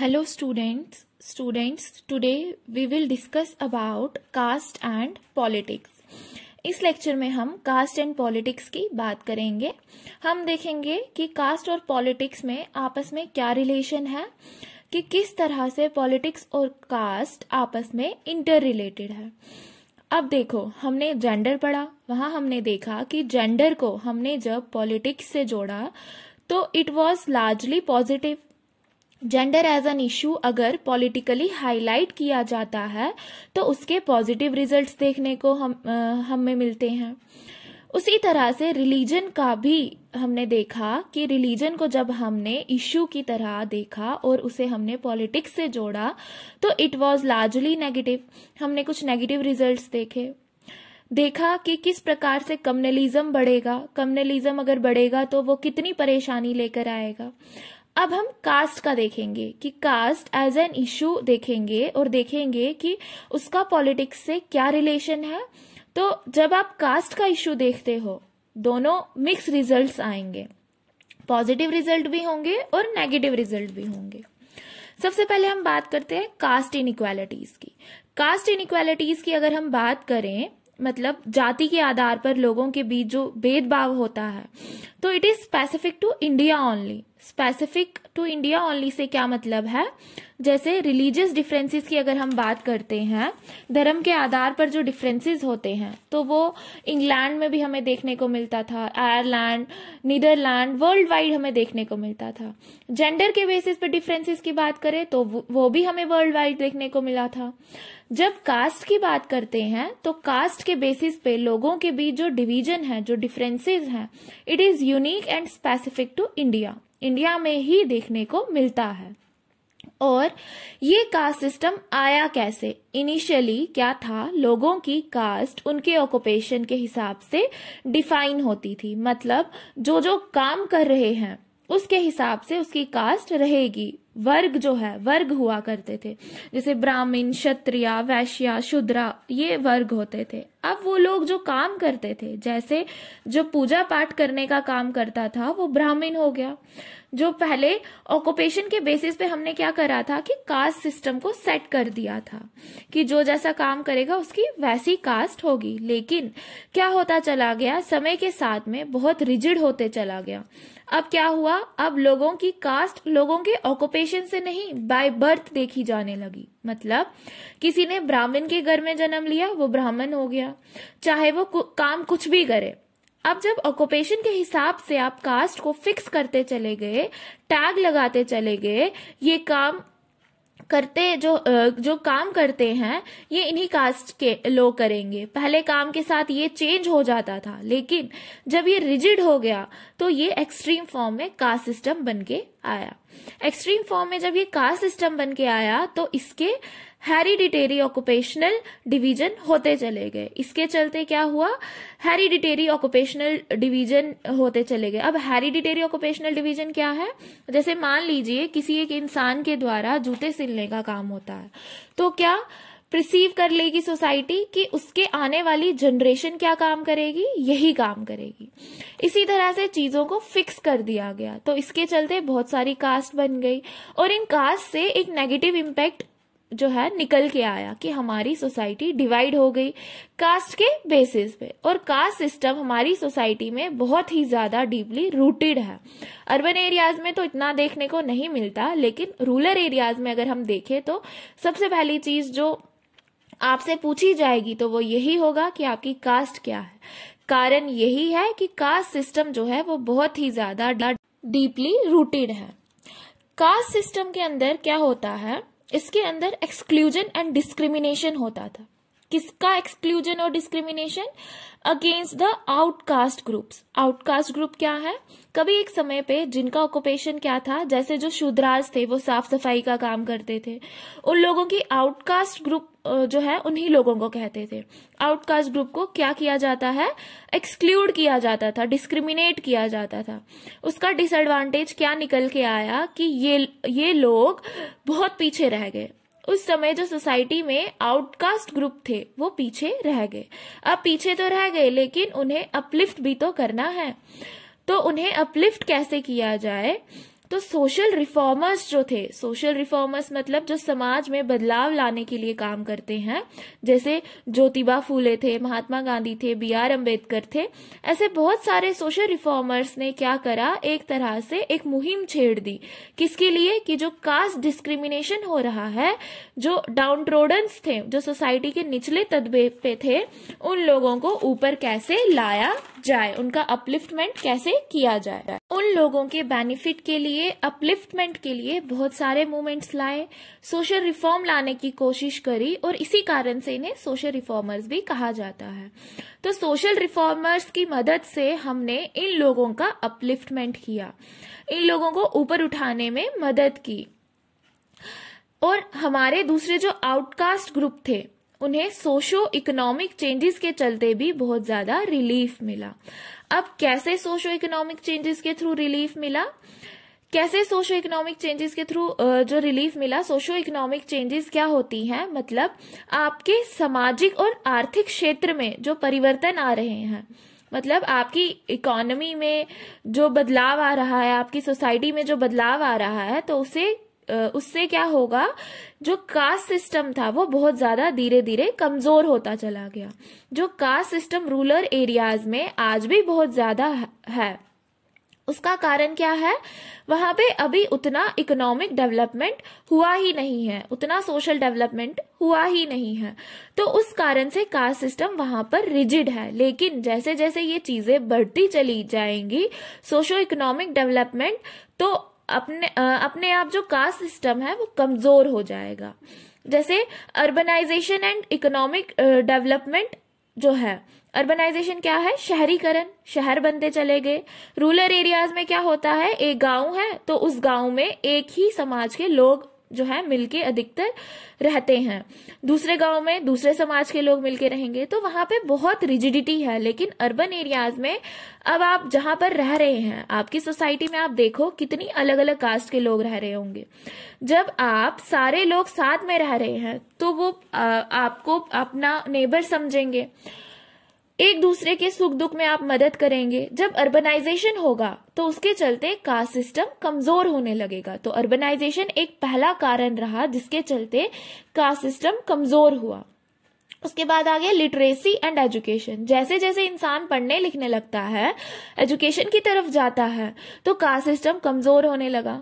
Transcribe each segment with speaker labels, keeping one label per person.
Speaker 1: Hello students. Students, today we will discuss about caste and politics. इस lecture में हम cast and politics की बात करेंगे हम देखेंगे कि कास्ट और पॉलिटिक्स में आपस में क्या रिलेशन है कि किस तरह से पॉलिटिक्स और कास्ट आपस में इंटर रिलेटेड है अब देखो हमने जेंडर पढ़ा वहां हमने देखा कि जेंडर को हमने जब पॉलिटिक्स से जोड़ा तो it was largely positive gender as an issue अगर पॉलिटिकली हाईलाइट किया जाता है तो उसके पॉजिटिव रिजल्ट्स देखने को हम हमें मिलते हैं उसी तरह से रिलीजन का भी हमने देखा कि रिलीजन को जब हमने इशू की तरह देखा और उसे हमने पॉलिटिक्स से जोड़ा तो इट वाज लार्जली नेगेटिव हमने कुछ नेगेटिव रिजल्ट्स देखे देखा कि किस प्रकार से कम्युनलिज्म बढ़ेगा कम्युनलिज्म अगर बढ़ेगा तो वो कितनी परेशानी लेकर आएगा अब हम कास्ट का देखेंगे कि कास्ट एज एन इशू देखेंगे और देखेंगे कि उसका पॉलिटिक्स से क्या रिलेशन है तो जब आप कास्ट का इशू देखते हो दोनों मिक्स रिजल्ट्स आएंगे पॉजिटिव रिजल्ट भी होंगे और नेगेटिव रिजल्ट भी होंगे सबसे पहले हम बात करते हैं कास्ट इनक्वालिटीज की कास्ट इनक्वालिटीज की अगर हम बात करें मतलब जाति के आधार पर लोगों के बीच जो भेदभाव होता है तो it is specific to India only specific to India only से क्या मतलब है जैसे रिलीजियस डिफरेंसेस की अगर हम बात करते हैं धर्म के आधार पर जो डिफरेंसेस होते हैं तो वो इंग्लैंड में भी हमें देखने को मिलता था आयरलैंड नीदरलैंड वर्ल्ड वाइड हमें देखने को मिलता था जेंडर के बेसिस पर डिफरेंसेस की बात करें तो वो भी हमें वर्ल्ड वाइड देखने को मिला था जब कास्ट की बात करते हैं तो कास्ट के बेसिस पे लोगों के बीच जो डिवीजन है जो डिफरेंसेज हैं it is unique and specific to India India में ही देखने को मिलता है और ये कास्ट सिस्टम आया कैसे इनिशियली क्या था लोगों की कास्ट उनके ऑक्यूपेशन के हिसाब से डिफाइन होती थी मतलब जो जो काम कर रहे हैं उसके हिसाब से उसकी कास्ट रहेगी वर्ग जो है वर्ग हुआ करते थे जैसे ब्राह्मण क्षत्रिय वैश्या शुद्रा ये वर्ग होते थे अब वो लोग जो काम करते थे जैसे जो पूजा पाठ करने का काम करता था वो ब्राह्मण हो गया जो पहले ऑक्यूपेशन के बेसिस पे हमने क्या करा था कि कास्ट सिस्टम को सेट कर दिया था कि जो जैसा काम करेगा उसकी वैसी कास्ट होगी लेकिन क्या होता चला गया समय के साथ में बहुत रिजिड होते चला गया अब क्या हुआ अब लोगों की कास्ट लोगों के ऑक्यूपेशन एक्सपेक्टेशन से नहीं बाय बर्थ देखी जाने लगी मतलब किसी ने ब्राह्मण के घर में जन्म लिया वो ब्राह्मण हो गया चाहे वो काम कुछ भी करे अब जब ऑक्यूपेशन के हिसाब से आप कास्ट को फिक्स करते चले गए टैग लगाते चले गए ये काम करते जो जो काम करते हैं ये इन्हीं कास्ट के लोग करेंगे पहले काम के साथ ये चेंज हो जाता था लेकिन जब ये रिजिड हो गया तो ये एक्सट्रीम फॉर्म में कास्ट सिस्टम बन के आया एक्सट्रीम फॉर्म में जब ये कास्ट सिस्टम बन के आया तो इसके हेरिडिटेरी ऑक्यूपेशनल डिवीजन होते चले गए इसके चलते क्या हुआ हेरिडिटेरी ऑक्यूपेशनल डिवीजन होते चले गए अब हेरिडिटेरी ऑक्यूपेशनल डिवीजन क्या है जैसे मान लीजिए किसी एक इंसान के द्वारा जूते सिलने का काम होता है तो क्या प्रिसीव कर लेगी सोसाइटी कि उसके आने वाली जनरेशन क्या काम करेगी यही काम करेगी इसी तरह से चीजों को फिक्स कर दिया गया तो इसके चलते बहुत सारी कास्ट बन गई और इन कास्ट से एक नेगेटिव इम्पैक्ट जो है निकल के आया कि हमारी सोसाइटी डिवाइड हो गई कास्ट के बेसिस पे और कास्ट सिस्टम हमारी सोसाइटी में बहुत ही ज़्यादा डीपली रूटेड है अर्बन एरियाज में तो इतना देखने को नहीं मिलता लेकिन रूरल एरियाज में अगर हम देखें तो सबसे पहली चीज़ जो आपसे पूछी जाएगी तो वो यही होगा कि आपकी कास्ट क्या है कारण यही है कि कास्ट सिस्टम जो है वो बहुत ही ज़्यादा डीपली रूटेड है कास्ट सिस्टम के अंदर क्या होता है इसके अंदर एक्सक्लूजन एंड डिस्क्रिमिनेशन होता था किसका एक्सक्लूजन और discrimination against the outcaste groups outcaste group क्या है कभी एक समय पे जिनका ऑक्यूपेशन क्या था जैसे जो शूद्राज थे वो साफ सफाई का काम करते थे उन लोगों की आउटकास्ट ग्रुप जो है उन्हीं लोगों को कहते थे आउटकास्ट ग्रुप को क्या किया जाता है एक्सक्लूड किया जाता था डिस्क्रिमिनेट किया जाता था उसका डिसएडवांटेज क्या निकल के आया कि ये ये लोग बहुत पीछे रह गए उस समय जो सोसाइटी में आउटकास्ट ग्रुप थे वो पीछे रह गए अब पीछे तो रह गए लेकिन उन्हें अपलिफ्ट भी तो करना है तो उन्हें अपलिफ्ट कैसे किया जाए तो सोशल रिफॉर्मर्स जो थे सोशल रिफॉर्मर्स मतलब जो समाज में बदलाव लाने के लिए काम करते हैं जैसे ज्योतिबा फूले थे महात्मा गांधी थे बी आर अम्बेडकर थे ऐसे बहुत सारे सोशल रिफॉर्मर्स ने क्या करा एक तरह से एक मुहिम छेड़ दी किसके लिए कि जो कास्ट डिस्क्रिमिनेशन हो रहा है जो डाउन ट्रोडन्स थे जो सोसाइटी के निचले तदबे पे थे उन लोगों को ऊपर कैसे लाया जाए उनका अपलिफ्टमेंट कैसे किया जाए उन लोगों के बेनिफिट के लिए अपलिफ्टमेंट के लिए बहुत सारे मूवमेंट्स लाए सोशल रिफॉर्म लाने की कोशिश करी और इसी कारण से इन्हें सोशल रिफॉर्मर्स भी कहा जाता है तो सोशल रिफॉर्मर्स की मदद से हमने इन लोगों का अपलिफ्टमेंट किया इन लोगों को ऊपर उठाने में मदद की और हमारे दूसरे जो आउटकास्ट ग्रुप थे उन्हें सोशो इकोनॉमिक चेंजेस के चलते भी बहुत ज्यादा रिलीफ मिला अब कैसे सोशो इकोनॉमिक चेंजेस के थ्रू रिलीफ मिला कैसे सोशो इकोनॉमिक चेंजेस के थ्रू जो रिलीफ मिला सोशो इकोनॉमिक चेंजेस क्या होती हैं मतलब आपके सामाजिक और आर्थिक क्षेत्र में जो परिवर्तन आ रहे हैं मतलब आपकी इकोनॉमी में जो बदलाव आ रहा है आपकी सोसाइटी में जो बदलाव आ रहा है तो उसे उससे क्या होगा जो कास्ट सिस्टम था वो बहुत ज़्यादा धीरे धीरे कमज़ोर होता चला गया जो कास्ट सिस्टम रूरल एरियाज में आज भी बहुत ज़्यादा है उसका कारण क्या है वहां पे अभी उतना इकोनॉमिक डेवलपमेंट हुआ ही नहीं है उतना सोशल डेवलपमेंट हुआ ही नहीं है तो उस कारण से कास्ट सिस्टम वहां पर रिजिड है लेकिन जैसे जैसे ये चीजें बढ़ती चली जाएंगी सोशो इकोनॉमिक डेवलपमेंट तो अपने अपने आप जो कास्ट सिस्टम है वो कमजोर हो जाएगा जैसे अर्बनाइजेशन एंड इकोनॉमिक डेवलपमेंट जो है अर्बनाइजेशन क्या है शहरीकरण शहर बनते चले गए रूरल एरियाज में क्या होता है एक गांव है तो उस गांव में एक ही समाज के लोग जो है मिलके अधिकतर रहते हैं दूसरे गांव में दूसरे समाज के लोग मिलके रहेंगे तो वहां पे बहुत रिजिडिटी है लेकिन अर्बन एरियाज में अब आप जहां पर रह रहे हैं आपकी सोसाइटी में आप देखो कितनी अलग अलग कास्ट के लोग रह रहे होंगे जब आप सारे लोग साथ में रह रहे हैं तो वो आ, आपको अपना नेबर समझेंगे एक दूसरे के सुख दुख में आप मदद करेंगे जब अर्बनाइजेशन होगा तो उसके चलते कास्ट सिस्टम कमजोर होने लगेगा तो अर्बनाइजेशन एक पहला कारण रहा जिसके चलते कास्ट सिस्टम कमजोर हुआ उसके बाद आ गया लिटरेसी एंड एजुकेशन जैसे जैसे इंसान पढ़ने लिखने लगता है एजुकेशन की तरफ जाता है तो कास्ट सिस्टम कमजोर होने लगा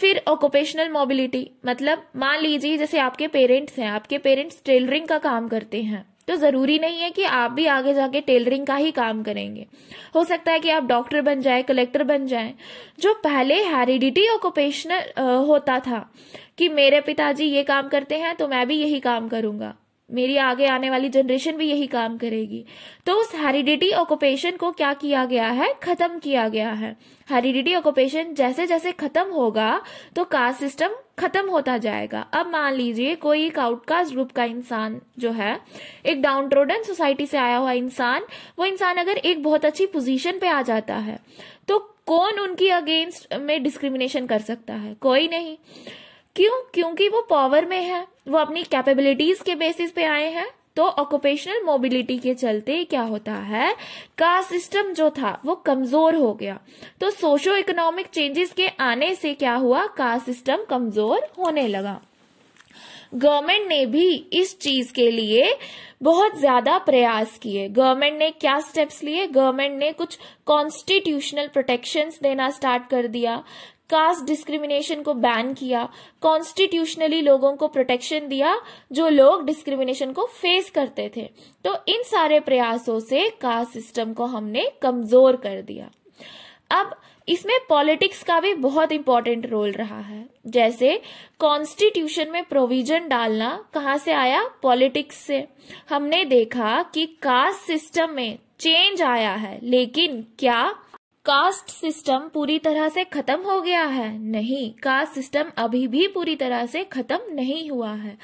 Speaker 1: फिर ऑक्यूपेशनल मोबिलिटी मतलब मान लीजिए जैसे आपके पेरेंट्स हैं आपके पेरेंट्स टेलरिंग का काम करते हैं तो ज़रूरी नहीं है कि आप भी आगे जाके टेलरिंग का ही काम करेंगे हो सकता है कि आप डॉक्टर बन जाए कलेक्टर बन जाए जो पहले हेरिडिटी ऑक्यूपेशनल होता था कि मेरे पिताजी ये काम करते हैं तो मैं भी यही काम करूंगा मेरी आगे आने वाली जनरेशन भी यही काम करेगी तो उस हेरिडिटी ऑक्यूपेशन को क्या किया गया है खत्म किया गया है हेरिडिटी ऑक्यूपेशन जैसे जैसे खत्म होगा तो कास्ट सिस्टम ख़त्म होता जाएगा अब मान लीजिए कोई एक आउटकास्ट ग्रुप का इंसान जो है एक डाउन ट्रोडन सोसाइटी से आया हुआ इंसान वो इंसान अगर एक बहुत अच्छी पोजीशन पे आ जाता है तो कौन उनकी अगेंस्ट में डिस्क्रिमिनेशन कर सकता है कोई नहीं क्यों क्योंकि वो पावर में है वो अपनी कैपेबिलिटीज के बेसिस पे आए हैं तो ऑक्यूपेशनल मोबिलिटी के चलते क्या होता है कास्ट सिस्टम जो था वो कमजोर हो गया तो सोशो इकोनॉमिक चेंजेस के आने से क्या हुआ कास्ट सिस्टम कमजोर होने लगा गवर्नमेंट ने भी इस चीज के लिए बहुत ज्यादा प्रयास किए गवर्नमेंट ने क्या स्टेप्स लिए गवर्नमेंट ने कुछ कॉन्स्टिट्यूशनल प्रोटेक्शन देना स्टार्ट कर दिया कास्ट डिस्क्रिमिनेशन को बैन किया कॉन्स्टिट्यूशनली लोगों को प्रोटेक्शन दिया जो लोग डिस्क्रिमिनेशन को फेस करते थे तो इन सारे प्रयासों से कास्ट सिस्टम को हमने कमजोर कर दिया अब इसमें पॉलिटिक्स का भी बहुत इंपॉर्टेंट रोल रहा है जैसे कॉन्स्टिट्यूशन में प्रोविजन डालना कहाँ से आया पॉलिटिक्स से हमने देखा कि कास्ट सिस्टम में चेंज आया है लेकिन क्या कास्ट सिस्टम पूरी तरह से खत्म हो गया है नहीं कास्ट सिस्टम अभी भी पूरी तरह से खत्म नहीं हुआ है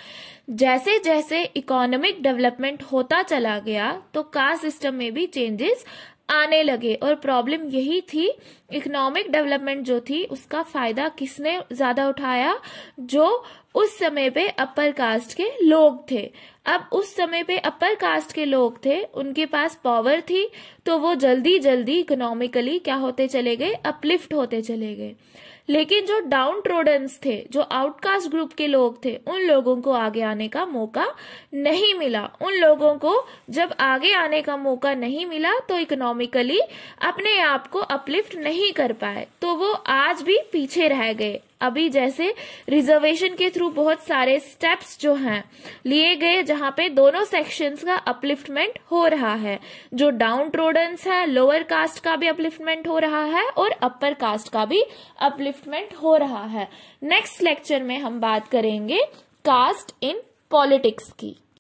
Speaker 1: जैसे जैसे इकोनॉमिक डेवलपमेंट होता चला गया तो कास्ट सिस्टम में भी चेंजेस आने लगे और प्रॉब्लम यही थी इकोनॉमिक डेवलपमेंट जो थी उसका फायदा किसने ज्यादा उठाया जो उस समय पे अपर कास्ट के लोग थे अब उस समय पे अपर कास्ट के लोग थे उनके पास पावर थी तो वो जल्दी जल्दी इकोनॉमिकली क्या होते चले गए अपलिफ्ट होते चले गए लेकिन जो डाउन ट्रोडेंस थे जो आउटकास्ट ग्रुप के लोग थे उन लोगों को आगे आने का मौका नहीं मिला उन लोगों को जब आगे आने का मौका नहीं मिला तो इकोनॉमिकली अपने आप को अपलिफ्ट नहीं कर पाए तो वो आज भी पीछे रह गए अभी जैसे रिजर्वेशन के थ्रू बहुत सारे स्टेप्स जो हैं लिए गए जहां पे दोनों सेक्शंस का अपलिफ्टमेंट हो रहा है जो डाउन ट्रोडेंस है लोअर कास्ट का भी अपलिफ्टमेंट हो रहा है और अपर कास्ट का भी अपलिफ्टमेंट हो रहा है नेक्स्ट लेक्चर में हम बात करेंगे कास्ट इन पॉलिटिक्स की